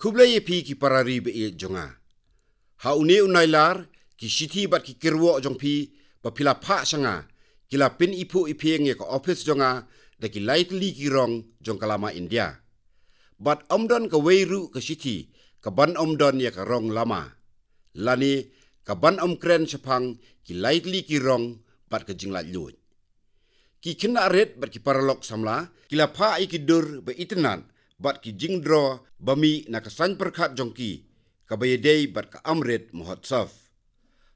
kubla ye pi ki parari be e jonga ha une unai lar ki shiti bat ki kirwo jong pi ba pila pha sanga ki la pin ipu ipeng ye ko office jonga da ki lightly ki rong jong kalama india bat omdon ka weiru ka shiti ka ban omdon ye ka rong lama lani ka ban om kren chapang ki lightly ki rong bat ka jingla lut ki kina red bat ki paralok samla ki la pha ikidur be itnan bat ki jing dro bami na ka sanj par khat jong ki ka baye dei bat ka amret mohot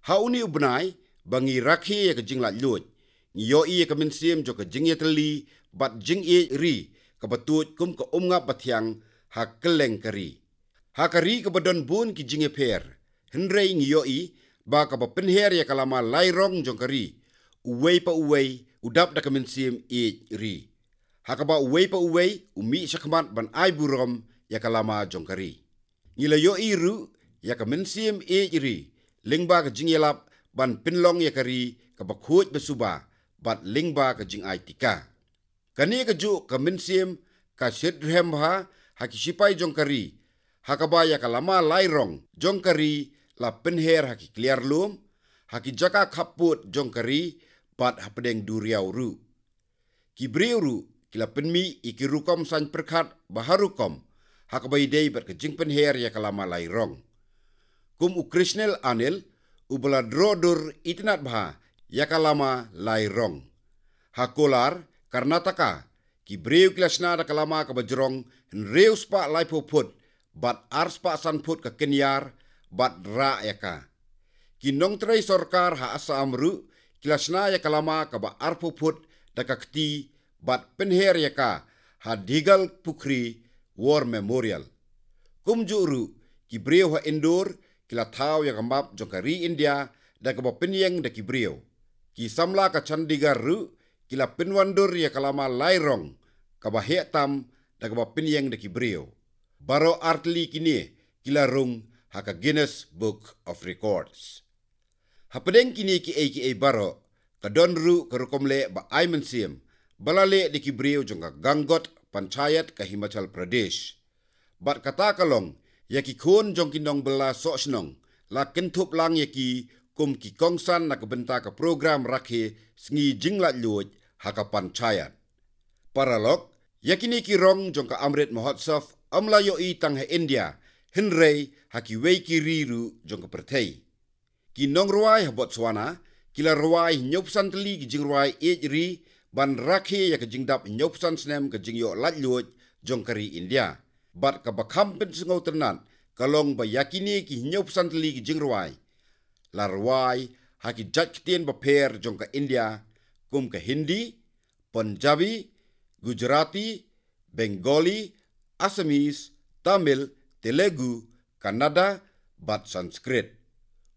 ha uni ubnai bangi rakhi ek jing lut yo i ek min siem jo ka jing yetli bat jing ri ka batut kum ka umnga bathyang ha kleng kari ha kari ka badon bun ki jing pher hinrei ngi yo i ba ka ba her ya kala ma lai rong uwei pa uwei udap da ka min ri hakaba uweipa pa umi shakman ban ai yakalama jongkari ngila yo iru yakam nsim e iri lingba ka jingelap ban pinlong yakari ka bakhoj besuba bat lingba ka jing ai tika kani ka ju ka nsim ka shedrem ha hakishipai jongkari hakaba yakalama lairong jongkari la penher haki clear lum haki jaka khaput jongkari bat hapdeng duriauru kibreuru kila penmi iki rukom sanj perkat baharukom bayi dei berkejing penher ya kalama lai rong. Kum u krisnel anil ubala drodur itnat bha ya kalama lai rong. Hakolar karnataka ki breu kilasna da kalama kabajrong hen reus pa lai puput bat ars pa san put ka kenyar bat ra ya Ki nong trai sorkar ha asamru amru ya kalama kaba arpuput da kakti ka bat penher yaka ha pukri war memorial kumjuru juru ki breu ha indoor ki lathau yaka map jokari india da ka penyeng da ki breu ki samla ka chandigar ru ki la penwandor yaka lama lairong ka ba hetam da ka penyeng da ki baro artli kini kila la rung ha ka guinness book of records ha kini ki ai ki baro ka donru ka rukomle ba aimensiem balale di kibriu jungka ganggot panchayat ke Himachal Pradesh. Bat kata kalong, ya ki kun jongkinong bela sosnong, la kentup lang ya ki kum ki kongsan na kebenta ke program rakhe sengi jinglat luwaj haka panchayat. Paralok, ya ki ki rong jongka Amrit Mohotsof amlayo i tangha India, hinrei haki weki riru jongka pertei. Ki nong ruai ha Botswana, kila ruai nyopsan teli ki jing ruai ejri, ban rakhi ya ke jingdap nyopsan snem ke jingyo lajluj jongkari India. Bat ke bakam pen sengau ternan kalong ba yakini ki nyopsan tali ke jingruai. Larwai haki jat ketien ba per jongka India kum ke Hindi, Punjabi, Gujarati, Bengali, Assamese, Tamil, Telugu, Kannada, bat Sanskrit.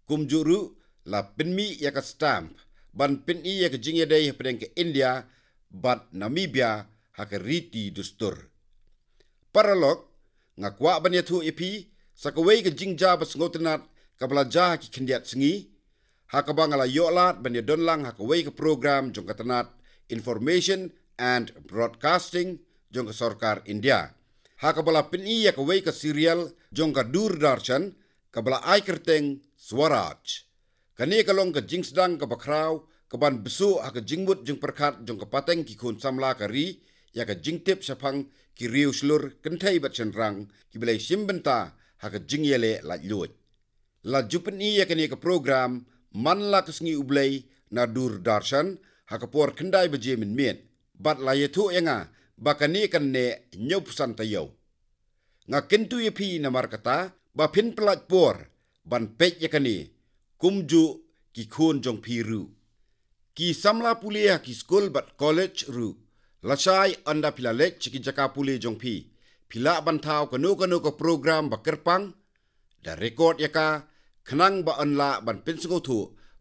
Kum juru la penmi ya stamp ban pin i yek jingye day hepreng ke India, bat Namibia hake riti dustur. Paralog, nga kwa ban yatu ipi, sakawai ke jingja bas ngotinat kabla jah ki kendiat sengi, hakaba bangala yoklat ban yadonlang hakawai ke program jongkatanat Information and Broadcasting jongka sorkar India. Hakabala pin i yek wai ke serial jongka dur darshan kabla aikerteng suaraj. Suaraj. กันนี้ก็ลงกับจิงสดังกับบัคราวกับบันบสู้กับจิงบุตรจงประคัดจงกับปาเต็งกี่คนซ้ำลากรีอยากกับจิงเทพชพังกี่เรียวชลุรกันไทยบัดชนรังกี่เบลชิมบันตาหากจิงเยเลละลวดลาจุปนี้ยากันนี้กับโปรแกรมมันลากสงีอุเบลนาดูร์ดาร์ชันหากปวดขึ้นได้บัจเจมินเมียนบัดลายทุกอย่างบักนี้กันเนยยบสันตยาวงักกินตุยพีนมารกตาบัพินปลัดปวดบันเป็ดยากันนี้ kumju ki khon jong phi ru ki samla pulia ki school but college ru lachai anda pila lek chiki jaka puli jong phi pila ban thao kanu kanu ko program ba kerpang da record yaka khnang ba anla ban pinsko thu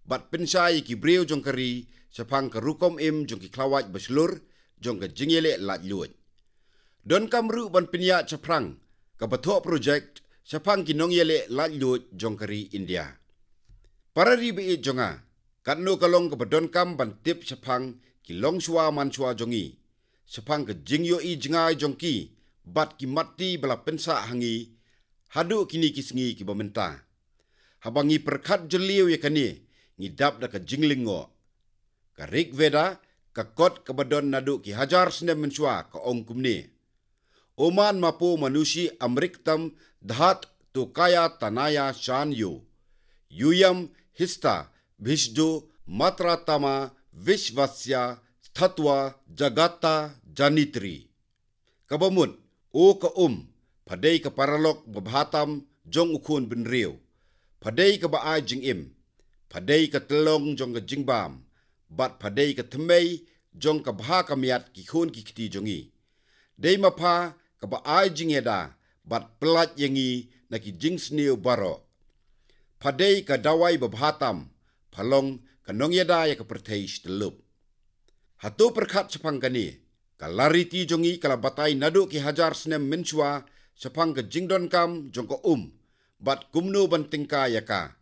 bat pinchai ki breu jong kari chapang ka rukom im jong ki khlawaj bachelor jong ka jingele la luoj don kam ru ban pinya chaprang ka batho project chapang ki nongyele la luoj jong kari india Para ribe jonga, kanu kalong ke bedon kam ban tip sepang ki long shua man shua jongi. Sepang ke yo i jenga i jongki, bat ki mati bala pensa hangi, hadu kini kisngi ki bementa. Habangi perkat jeliw ya kani, dap da ke jinglingo. Ke rik veda, ke kot ke bedon nadu ki hajar sinda man shua ke ongkum ni. Oman mapu manusi amriktam dhat tukaya tanaya shan yu. Yuyam हिस्ता भिष्डो मात्रात्मा विश्वस्य स्थत्व जगत्ता जनित्री कबमुन ओक उम फदेय के परलोक बभातम जोंग उखुन बिनरेव फदेय के बाय जिंग इम फदेय के तलोंग जोंग के जिंग बाम बत फदेय के थमे जोंग के भा के मियात कि खुन कि खिती जोंगी देय मफा के बाय जिंग एदा बत प्लाट यंगी नकि जिंग स्नेव बारो Padai ke dawai babhatam phalong ka nongyada ya ka prathei shtalup hatu prakhat chapangani kalari ti jongi kala batai nadu ki hajar senem minchwa sepang ke jingdon kam jong um bat kumnu bantingka ya ka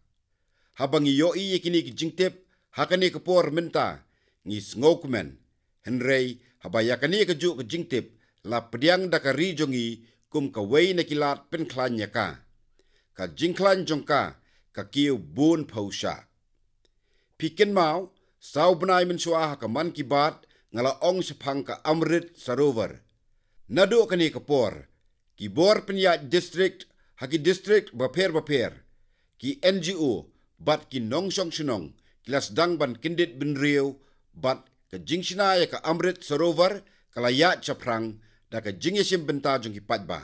habangi yo i yekini ki jingtep hakani ke por minta ni ngokmen Henry haba yakani ka ju ka jingtep la priang da ri jongi kum ka nakilat penklan yaka. pen ka jingklan jongka ka kiu bun phousha piken mau sau bnai men shua ha ka man ki bat ngala ong se phang amrit sarover na do ka por ki bor pen district ha district baper baper, ki ngo bat ki nong shong shinong kilas dang ban kindit bin riu bat ka jingshina ya ka amrit sarover kala ya chaprang da ka jingishim bentajung ki patba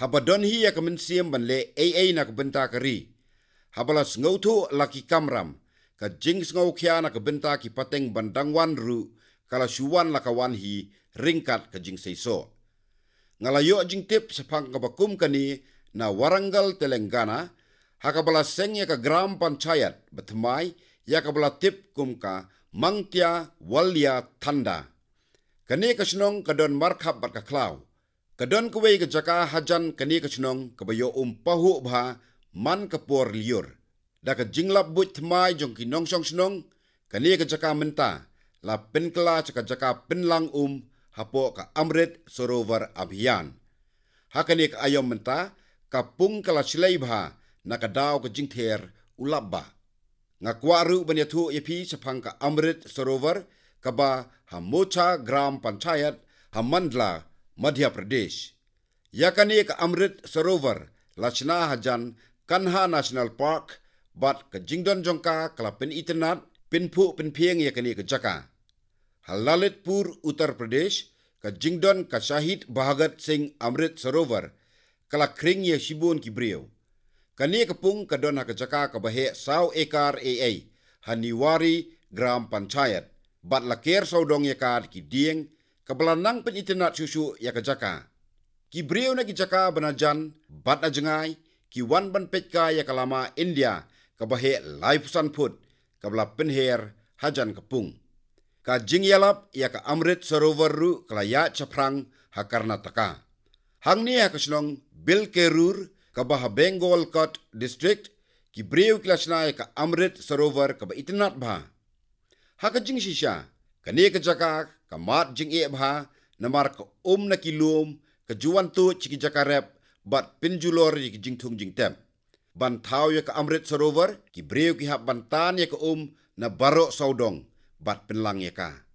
Habadon hiya kamin siyam banle AA na kubenta kari. ri habalas ngautu laki kamram ka jings ngau kia na ka benta ki pateng bandang wanru ru kala suwan la ka ringkat ka jing seiso. Ngalayo jing tip sepang ka bakum kani na warangal telenggana haka bala seng ya ka gram panchayat batamai ya ka bala tip kum ka mangtia walia thanda Kani ka sinong ka don markhap bat ka klaw. Ka don kuwe ka jaka hajan kani ka sinong ka bayo umpahu bha man ka por lior da ka jingla but mai jong ki nong song snong ka ni ka jaka menta la pen kla cha ka jaka pen lang um hapo ka amret sorover abhyan ha ka ni ka ayom menta ka pung kala chlei bha na ka dao ka jing ther ulabba nga kwaru ban ya thu ye phi chapang ka amret sorover ka ba ha mocha gram panchayat ha mandla madhya pradesh ya ka ni ka amrit sarovar lachna hajan Kanha National Park bat ke Jingdon Jongka kelapin itenat pinpu pinpiang ya kini ke Jaka. Halalitpur Uttar Pradesh ke Jingdon ke Shahid Bahagat Singh Amrit Sarovar kala kring ya shibun ki brio. Kani kepung ke dona ke Jaka ke bahe saw ekar AA Haniwari Gram Panchayat bat lakir saudong ya kad ki dieng ke belanang pen susu ya ke Jaka. Kibriu na kijaka benajan, bat na กี่วันบันเป็ดกายกลามาอินเดียกับเหตลายพุสันพุดกับลับเป็นเฮร์ฮัจันกับปุงกาจิงยาลับยากอัมริตสโรวรรุกลายะชพรังฮักการนาตกาหังนี้ยากชนงบิลเกรูร์กับฮะเบงโกลคัตดิสทริกต์กี่เบรียวกลาชนายกอัมริตสโรวรกับอิตนาตบาฮักจิงชิชากันเนี้ยกจักากับมาดจิงเอบฮานมาร์กอุมนักิลูมกับจวนตุชิกิจักาเรบ bat pinjulor ni jing tung jing tem. Ban tau ya ke Amrit Sarover, ki breu ki hap ban tan ya ke um, na barok saudong, bat pinlang ya ka.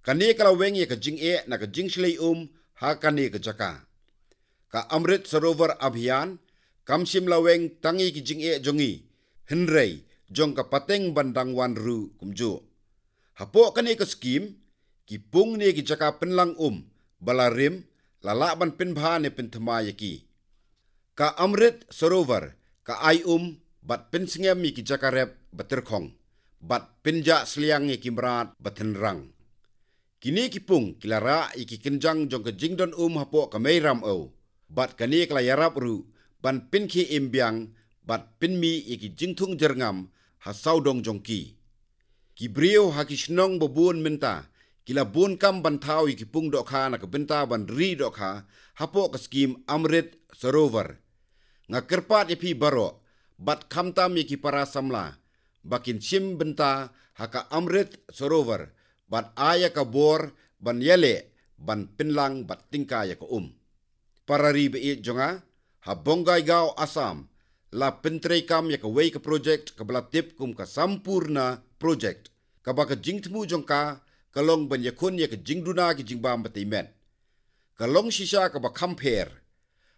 Kani ka laweng ya ke jing e, na ke jing shilai um, ha kani ke jaka. Ka Amrit Sarover abhiyan, kam sim laweng tangi ki jing e jongi, hinrei, jong ka pateng bandang wan ru kumju. Hapo kani ke skim, ki pung ni ki jaka pinlang um, balarim, lalak ban pinbha ni pintama ya ki ka amrit sarovar ka ai um bat pinsinge mi ki jakarep batir khong bat pinja sliang ki brat batenrang kini ki pung kilara iki kinjang jong ka jingdon um hapo ka meiram o bat kani kla yarap ru ban pinki imbyang bat pinmi iki jingthung jergam ha saudong jong ki ki brio ha ki snong bo bon menta kila bon kam ban thau iki pung do kha na ka benta ban ri do kha hapo ka skim amrit sarovar นักกระปาดีพีบารอบัดคำตามีกีปราสัมลาบักินชิมบันตาหากอัมริตสโรวร์บัดอายกับบอร์บันเยเลบันปินลังบัดติงกายกับอุมปารารีบเอจงะหาบงไกกาวอาสามลาปินเทรคัมยากเวกโปรเจกต์กับลาทิปคุมกับสัมพูรณาโปรเจกต์กับบักจิงทมูจงกากะลงบันยคุนยากจิงดูนากิจิงบามปฏิเมนกะลงชิชากับบักคัมเพร์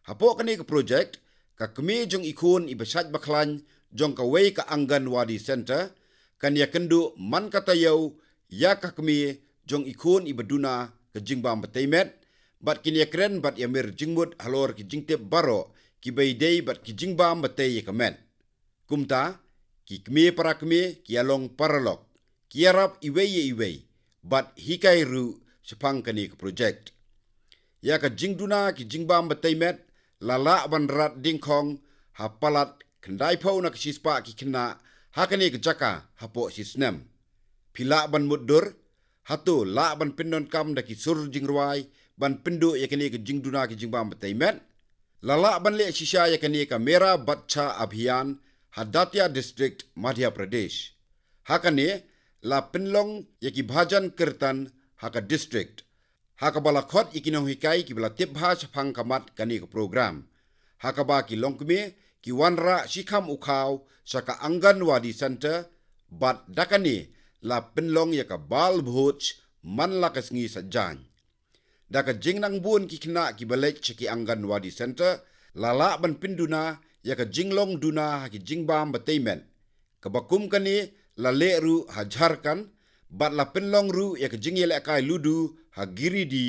หาโปกันีกับโปรเจกต์ ka kme jong ikhun i bachat baklan jong ka wei ka angan wadi center kan ya kendu man kata yau, ya ka kme jong ikhun i baduna ka jingbam batemet bat kin ya kren bat ya mer jingmut halor ki jingte baro ki bai dei bat ki jingbam batei ka ya men kumta ki kme para kme ki along ya paralog ki arab i wei i wei bat hikai ru sepang kanik project ya ka jingduna ki jingbam batemet la ban rat ding kong ha palat kandai pho na ki sipa ki kna ha kani ki jaka ha po si snem pi ban mudur ha tu la ban pindon kam da ki sur jing ruai ban pindu ya kani ki jing duna ki jing bam tai men la la ban le chi sha ya kani ka mera bachcha abhiyan ha datya district madhya pradesh ha kani la pinlong ya ki bhajan kirtan ha ka district hakabala khot ikino hikai ki bla tip bhash phang kamat kani ko program hakaba ki longkme ki wanra shikham ukhaw saka angan wadi center bat dakani la penlong yaka bal bhuch man la kasngi sajjan daka jingnang buon ki khna ki bale chiki angan wadi center la lak ban pinduna yaka jinglong duna ha ki jingbam batayment kabakum kani la leru hajarkan bat la penlong ru yaka jingyele akai ludu ha giridi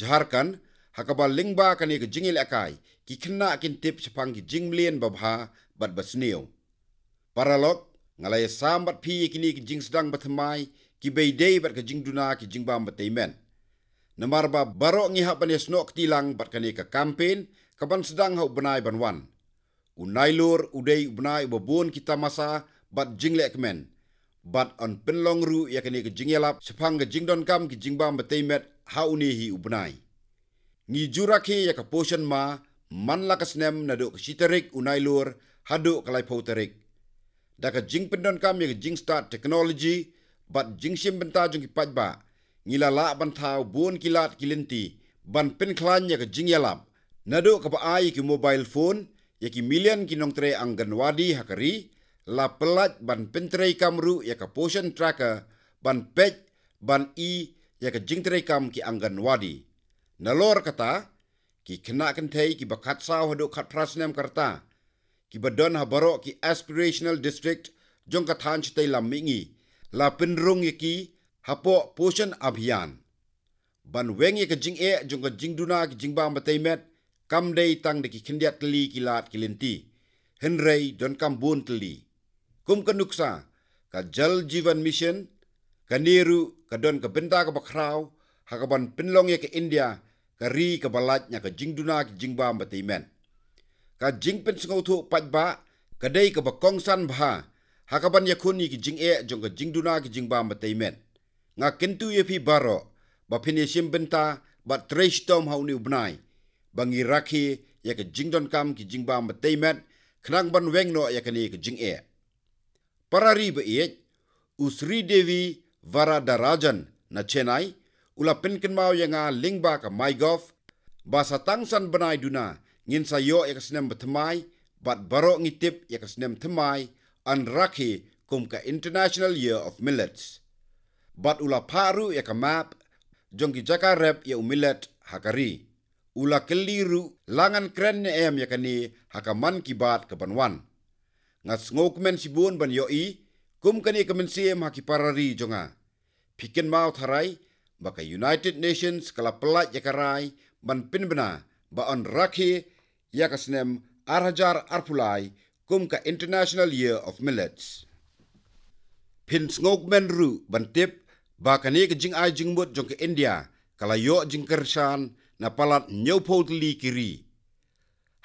jharkhand hakaba lingba kane ke jingil akai ki khna kin tip chapang ki jinglien ba bha bat basneo paralok ngalai sambat phi ki ni ki jing sdang bathmai ki bei dei bat ke jingduna ki jingba mateimen namar ba baro ngi ha pane snok tilang bat kane ka campaign kaban sdang hau banai banwan unailur udei ubnai bo bon kita masa bat jinglek men – but on pinlong ru yakani ke jingelap sepang jingdon kam ki jingbam betai met hauni hi ubnai ni juraki yak potion ma man lakasnem na do chiterik unai lur hadu kalai poterik da ka jing pindon kam yak jing start technology but jing sim benta jing ki pajba ngila la ban thau bon kilat kilenti ban pin klan yak jingelap na do ka ai ki mobile phone yak ki million ki nongtre angganwadi hakari la plat ban pentrei kamru ya ka potion tracker ban pet ban i ya ka jingtrei kam ki angan wadi na lor kata ki kena kan thei ki bakat sa ho do khat prasnem karta ki badon ha baro ki aspirational district jong ka than chtei la mingi la pinrung ye ki hapo potion abhyan ban weng ye ka jing e jong ka duna ki jing jingba matei met kam dei tang de ki khindiat li ki lat ki lenti henrei don kam buntli kum ka nuksa ka jal jivan mission ka niru ka don ka benta ka bakraw ha ka ban pinlong ye ka india ka ri ka balat nya ka jingduna ki jingba mbati men ka jing pen sngo thu pat ba ka dei ka bakong san bha ha ka ban ye khun ki jing e jong ka jingduna ki jingba mbati men nga kentu ye phi baro ba finishing benta ba trish tom ha uni ubnai bangi rakhi ye ka jingdon kam ki jingba mbati men khrang ban wengno ye ka ni ka jing e pararibe eet usri devi varadarajan na chennai ula penken mau yanga lingba ka my gov basa tangsan benai duna ngin sa yo e ya kasnem bat Barok ngitip e ya kasnem thmai an rakhi kum ka international year of millets bat ula paru e ka map jongi jaka rep ye hakari ula keliru langan kren ne em yakani hakaman kibat kebanwan nga ngok men si bun ban yo kum kani ka men siem ha parari jonga pikin mau tharai ba ka united nations kala pelat ja karai ban pin bana ba on rakhi ya arhajar arpulai kum ka international year of millets pin ngok men ru ban tip ba ka ne ka jing ai jing mot jong ka india kala yo jing kershan na palat nyopot likiri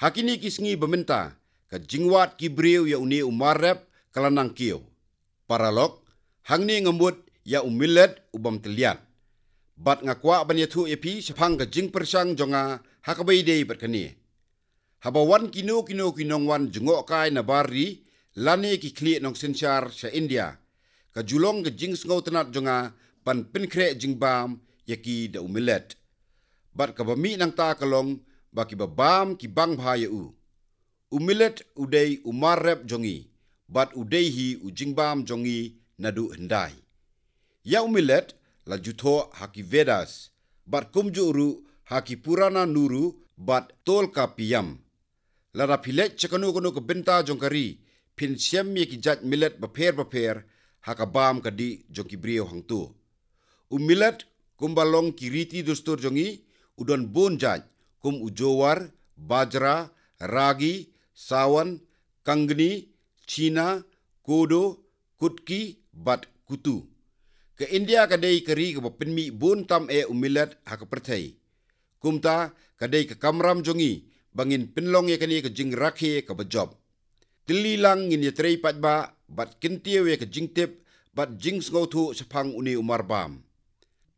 hakini kisngi bamenta ka jingwat ki ya uni umarep kalanang kio. Paralog, hang ni ngamut ya umilet ubam telian. Bat ngakwa banya tu epi sepang ka jing persang jonga hakabai dei Haba Habawan kino kino kinongwan jungok kai na bari lani ki kli nong sinchar sa India. Ka julong ka jing sengau tenat jonga pan pinkre jing bam ya ki da umilet. Bat ka bami nang ta kalong baki babam ki bang bahaya u umilet udai umarep jongi bat udai hi ujingbam jongi nadu hendai ya umilet la jutho haki vedas bat kumjuru haki purana nuru bat tolka piyam la rapile cekanu kono ko benta jongkari pin siam mi ki jat milet ba pher haka bam kadi di jongki brio hangtu umilet kumbalong kiriti dustur jongi udon bonjaj kum ujowar bajra ragi Sawan, Kangni, China, Kodo, Kutki, Bat Kutu. Ke India kadai keri ke bapenmi bun tam e umilat hak pertai. Kumta kadai ke kamram jongi bangin penlong ye kani ke jing rakhe ke bajob. Tililang ngin ye terai patba bat kentia we ke jing tip bat jing sengau sepang uni umar bam.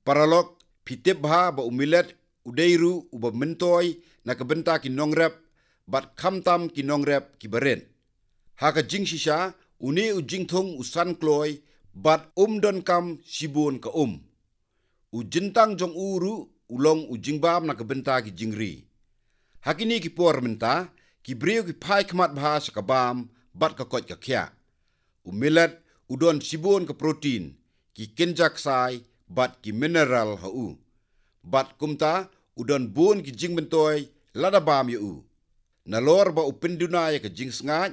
Paralok pitip ba ha ba umilat udairu uba mentoy na kebenta ki nongrep but kham tam ki nong rep ki beren ha ka jing shi sha uni u jing thong u san kloi but um don kam shibun ka um u jin tang jong uru u long u jing bam na ka benta ki jing ri ha ki ni ki por menta ki breu ki phai khmat bha sha ka bam but ka kot ka khya u millet u don shibun ka protein ki kenjak sai but ki mineral ha u but kumta u don bon ki jing mentoi lada bam ye ya u na lor ba upinduna ya ka jing sngaj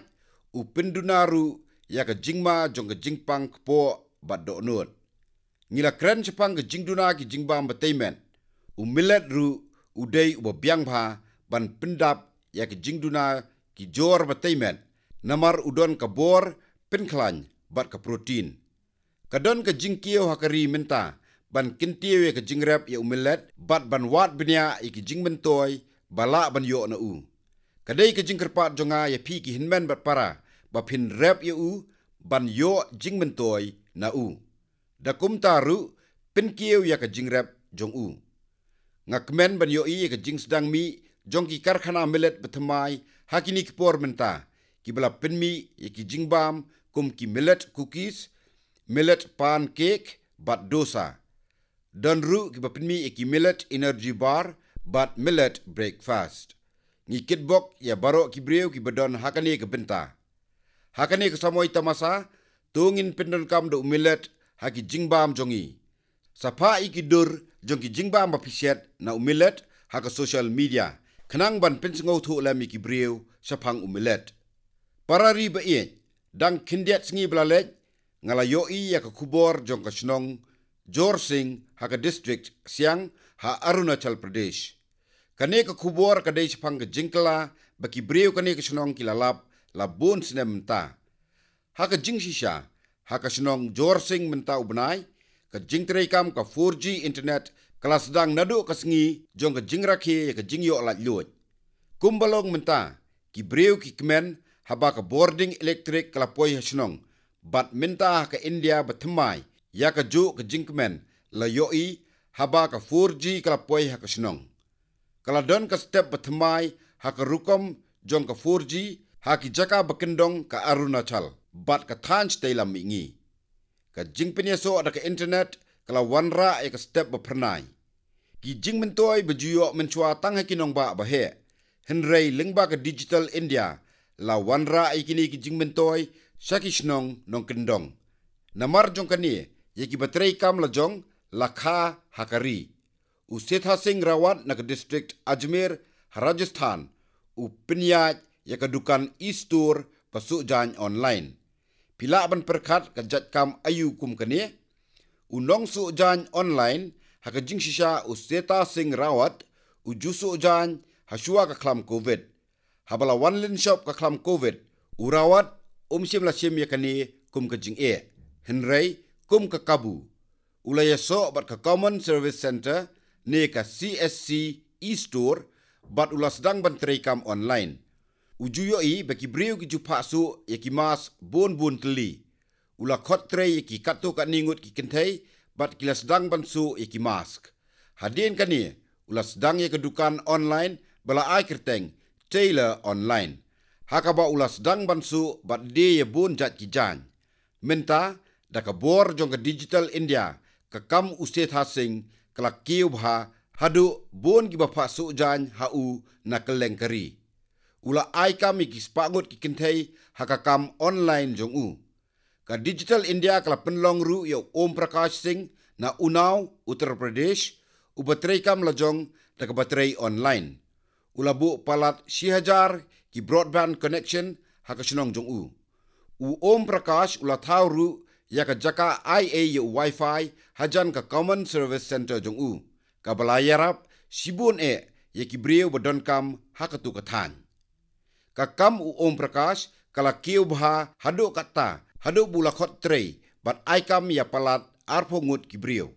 upinduna ru ya ka jing ma jong ka jing pang po ba do nun ni la kren cha pang ka jing duna ki jing ba ba teimen u millet ru u dei u ba biang ba ban pindap ya ka jing duna ki jor ba teimen na mar u don ka bor pin klan ba ka protein ka don ka jing kiyo ha ka ri minta ban kintiyo ya ka jing rep ya u millet bat ban wat binya ya ki jing mentoy bala ban yo na u. Uh kadai ke jingkar pat jonga ya pi ki hinmen bat para ba pin rep ye u ban yo jing men na u da kum taru pin kiew ya ke jing rep jong u ngak men ban yo i ke jing sedang mi jong ki karkhana melet betmai hakini ki por menta ki bla pin mi ya ki jing bam kum ki melet cookies millet pancake bat dosa dan ru ki ba pin mi ya ki millet energy bar bat millet breakfast ngi kitbok ya baro ki breu ki bedon hakane ke benta hakane ke samoy tamasa tungin pindon kam do umilet haki jingbam jongi sapa iki dur jongi jingbam apisiet na umilet haka social media kenang ban pensingo thu la mi ki breu sapang umilet parari ba ye dang kindiat singi blale ngalayoi ya ke kubor jong ka snong jor sing haka district siang ha arunachal pradesh kane ka kubor ka dei chapang ka jingkla ba ki breu kane ka chnong ki lalap la bon sne mta ha ka jing shi sha ha ka chnong jor sing mta u banai ka jing trei kam ka 4g internet kala sedang nadu ka sngi jong ka jing rakhi ka jing yo la lut kumbalong mta ki breu ki kmen ha ba ka boarding electric kala poi ha chnong bat minta ka ha india ba thmai ya ka ju ka jing kmen la yo i ha ba ka 4g kala poi ha ka chnong kala don ka step batmai hak rukom jong ka 4g hak jaka bakindong ka arunachal bat ka thanch telam ingi ka jingpine so ada ka internet kala wanra e ka step ba pranai ki jingmen toy ba juyo men chua tang ha kinong ba ba he henrei lingba ka digital india la wanra e kini ki jingmen toy shakishnong nong kindong namar jong ka ni ye ki batrei kam la jong la kha hakari ha Usetha Singh rawat nak distrik Ajmer, Rajasthan, upinyaj ya kedukan istur pasuk jan online. Pila ban perkat kejat kam ayu kum kene, unong su jan online jing sisha Usetha Singh rawat uju su jan hasua kaklam covid. Habala one line shop kaklam covid, urawat umsim lasim ya kene kum kajing e. Henry kum kakabu. Ulayasok bat ke Common Service Center, neka CSC e-store bat ulas dang ban terikam online. Uju yo i beki breu ki jupasu ya ki mas bon bon teli. Ula kot tre ya kato ka ningut ki kentai bat ki las dang ban su ya mask. Hadien kan ni ulas dang ya kedukan online bala ai kerteng tailor online. Hakaba ulas sedang ban su bat de ya bon jat ki jang. Menta da ka bor jong ka digital India ka kam usetha sing kelakiu bha hadu bon ki bapa su hau ha u Ula ai ka mi kispagut ki kintai hakakam online jong u. Ka Digital India kala penlong ru yo Om Prakash Singh na Unau, Uttar Pradesh, u baterai kam la jong da ka baterai online. Ula bu palat si hajar ki broadband connection hakashinong jong u. U Om Prakash ula thau ru yaka jaka IAU Wi-Fi hajan ka Common Service Center jong u ka balayarap sibun e yaki breu badon kam hakatu ka ka kam u Om Prakash kala kiu bha hado katta hado bula khot tre bat ai kam ya palat arpo ngut ki breu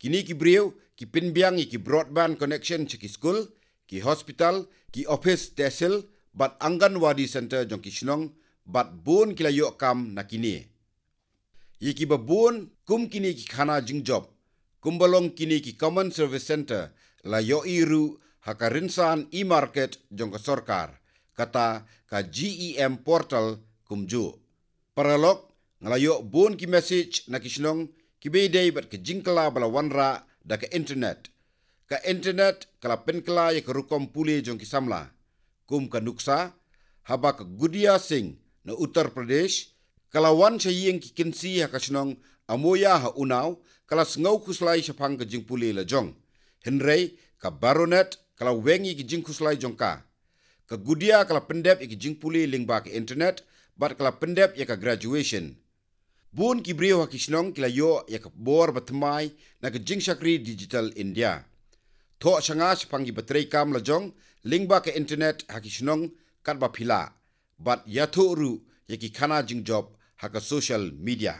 kini ki breu ki pin biang ki broadband connection chiki school ki hospital ki office tesel bat anganwadi center jong ki shinong bat bon kila yok kam nakini kini ye ki ba bon kum kini ki khana jing job balong kini ki common service center la yo iru haka rinsan e market jong ka sarkar kata ka gem portal kum ju paralog ngala yo bon ki message na kishnong ki be dei bat ke jingkla bala wanra da ka internet ka internet kala penkla ye ka rukom pulie jong ki samla kum ka nuksa habak gudia singh na uttar pradesh kalau wan saya yeng ki kinsi ha kasinong amoya ha unaw kala sngaw kuslay sa pang ka jingpuli la jong. Henry, ka baronet, kalau wengi ki jingkuslay jong ka. Ka gudia kala pendep iki jingpuli lingba ke internet, bat kalau pendep ya ka graduation. Buon ki brio ha kisinong kila yo ya ka bor batamay na ka jingsakri digital India. Tho sa nga sa pang kam la jong, lingba ke internet ha kisinong katba pila. Bat yato uru ya ki kana jing job haka social media.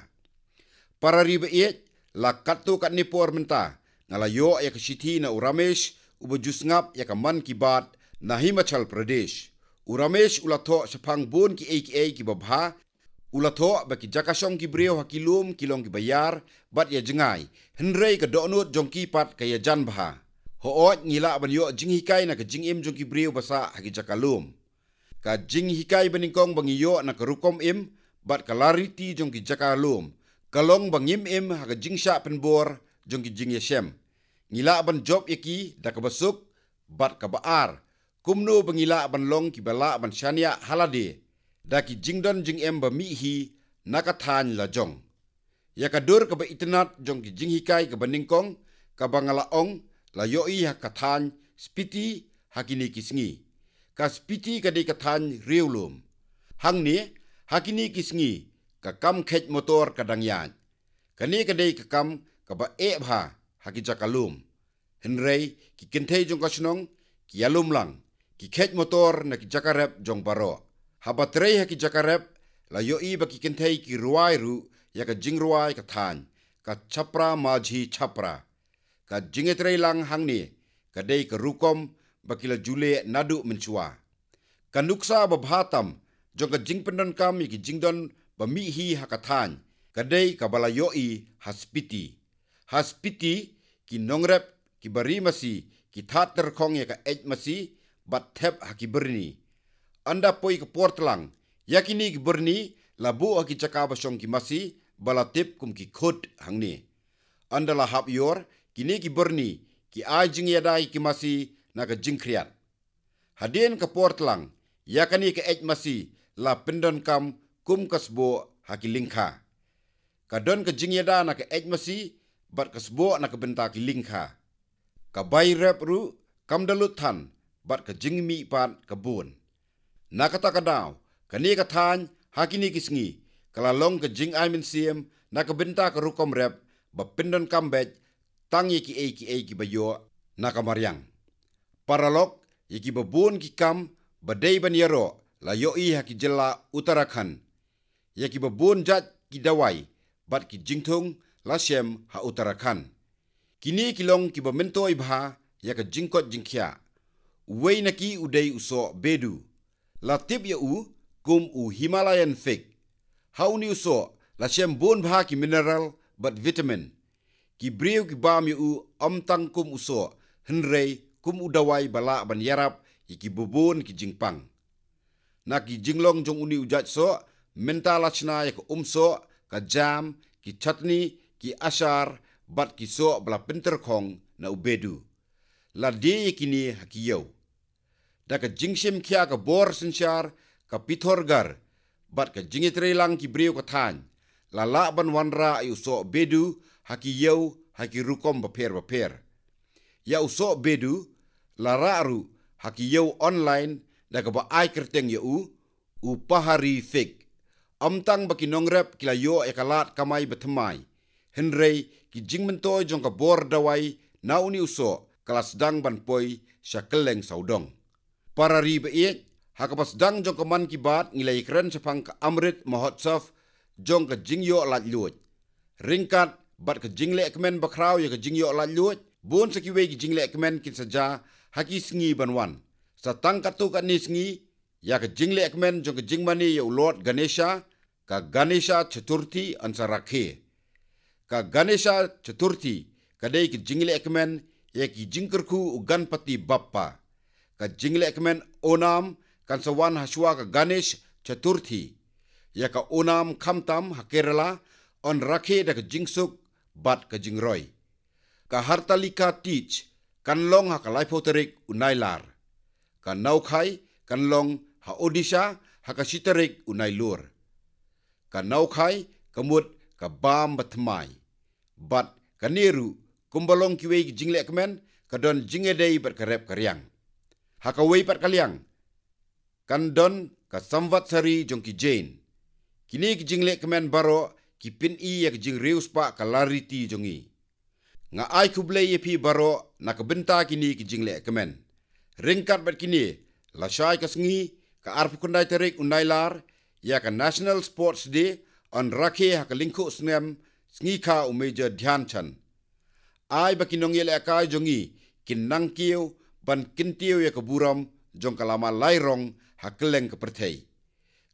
Para riba iet, la katu kat Nepal menta, ngala yo ya ke Siti na Uramesh, uba jusngap ya ke Man Kibat na Himachal Pradesh. Uramesh ula to sepang bon ki AKA ki babha, ula to baki jakasong ki breo hakilum kilong ki bayar, bat ya jengai, hendrei ke donut jong kipat ke ya jan bha. Hoot ngila ban yo jinghikai na ke jingim jong ki breo basa haki jakalum. Ka jinghikai beningkong bangi yo na ke rukom im, bat kalari ti jong ki jaka lum kalong bangim im ha ga jingsha pen bor jong ki jing ye ngila ban job yeki da ka basuk bat ka baar kumnu bangila ban long ki bala ban shania halade da ki jingdon jing em ba mi hi na ka than la jong ya ka dur ka ba itnat jong ki jing hikai ka baning kong ka bangala ong la yo i ha ka than spiti ha ki ni kisngi ka spiti ka de ka than riulum hangni hakini kisngi ka kam khet motor ka dangyan kani ka dei ka kam ka ba e bha haki jakalum hinrei ki kinthei jong ka shnong ki yalum lang ki khet motor na ki jakarep jong baro ha ba trei haki jakarep la yo i ba ki kinthei ki ruai ru ya ka jing ruai ka than ka chapra majhi chapra ka jingetrei lang hangni ka dei ka rukom ba ki la jule nadu menchua ka nuksa ba bhatam ba joga jingpendon kam iki jingdon pemihi hakatan kadai kabalayoi haspiti haspiti ki nongrep ki bari masi ki thater khong ya ka ej masi bat thep haki berni anda poi ke portlang yakini ki berni labu aki chaka basong ki masi balatip kum ki khot hangni anda la hab yor kini ki berni ki ajing ya dai ki masi na ka jingkriat hadien ke portlang yakani ke ej masi la pindon kam kum kasbo haki linka. Ka don ka jingye da na ka ejmasi, bat kasbo na ka binta ki linka. Ka bay rep ru, kam dalut tan, bat ka jing mi ipan ka buon. Na kata ka daw, ka ni ka taan, haki ni kisngi, kala long ka jing ay min siyem, na ka binta ka rukom rep, ba pendon kam bej, tang ye ki ay ki ay ki bayo, na ka maryang. Paralok, ye ki ba ki kam, ba ban yaro, la yo i ha ki jela utarakhan ya ki ki dawai bat ki jingthung la shem ha utarakan. kini kilong long ki bamen toy bha ya jingkot jingkhya wei na ki udai uso bedu la tip ya u kum u himalayan fig ha uni uso la shem bon bha ki mineral bat vitamin ki brew ki bam ya u am tang kum uso hnrei kum udawai bala ban yarap ya ki bubun ki jingpang naki jinglong jong uni ujat so menta lachna yak um so ka jam ki chatni ki ashar bat ki so bla pinter khong na ubedu la ikini yakini hakiyo daga jingshim kya ka bor sinchar ka pithor bat ka jingitre lang ki brio ka than la la ban wanra yu so bedu hakiyo haki rukom ba per ba per ya uso bedu la raru hakiyo online la ka ba ai ker teng u u pahari fik amtang tang nongrep ki nong rep ki la yo e lat ka mai ba ki jing men jong ka bor da wai na uni u so dang ban poi sha kleng sau para ri ba ek ha dang jong ka man ki bat ngi la i kren sha ka amrit mahotsaf jong ka jing yo la luot ringkat bat ka jing le ek men ba krau ye ka jing yo la luot bon sa ki ki jing le men ki sa ja ha ban wan sa tangkatu ka nisngi ya ka jingle ekmen jo ka jingmani yo ya lord ganesha ka ganesha chaturthi ansa rakhe ka ganesha chaturthi ka dei ya ki jingle ekmen ye ki jingkarku u ganpati bappa ka jingle ekmen onam kan sa wan hashwa ka ganesh chaturthi ya ka onam khamtam ha kerala on rakhe da ka jingsuk bat ka jingroi ka hartalika teach kan long ha ka lifeoterik unailar ka naukhai kan long ha odisha ha ka unai lur ka naukhai ka mut ka bam batmai bat kaniru neru kumbalong kiwe jingle akmen ka don jinge dei bat ka rep ka riang ha ka wei pat ka kan don ka samvat sari jongki jain kini ki jingle akmen baro ki pin i yak jing reus pa ka lariti jongi nga ai kublei epi baro nak ka binta kini ki jingle akmen ringkat bet kini la shay ka sngi ka arp undai lar ya ke national sports day on rakhe ha ka linkho snem sngi ka u major dhyan chan ai ba kinong yel jongi kin nang ban kin ya ka buram jong ka lama lai rong ha ka leng ka prthei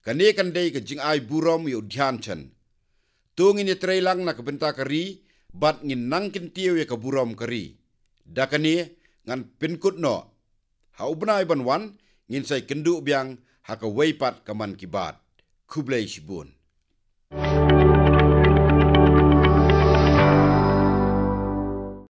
ka ne kan jing ai buram ya dhyan chan tung ini trei lang na ka benta bat ngin nang kin ya ka buram ka ri ngan pin no haubna iban wan ngin sai kendu biang haka weipat kaman kibat kublai shibun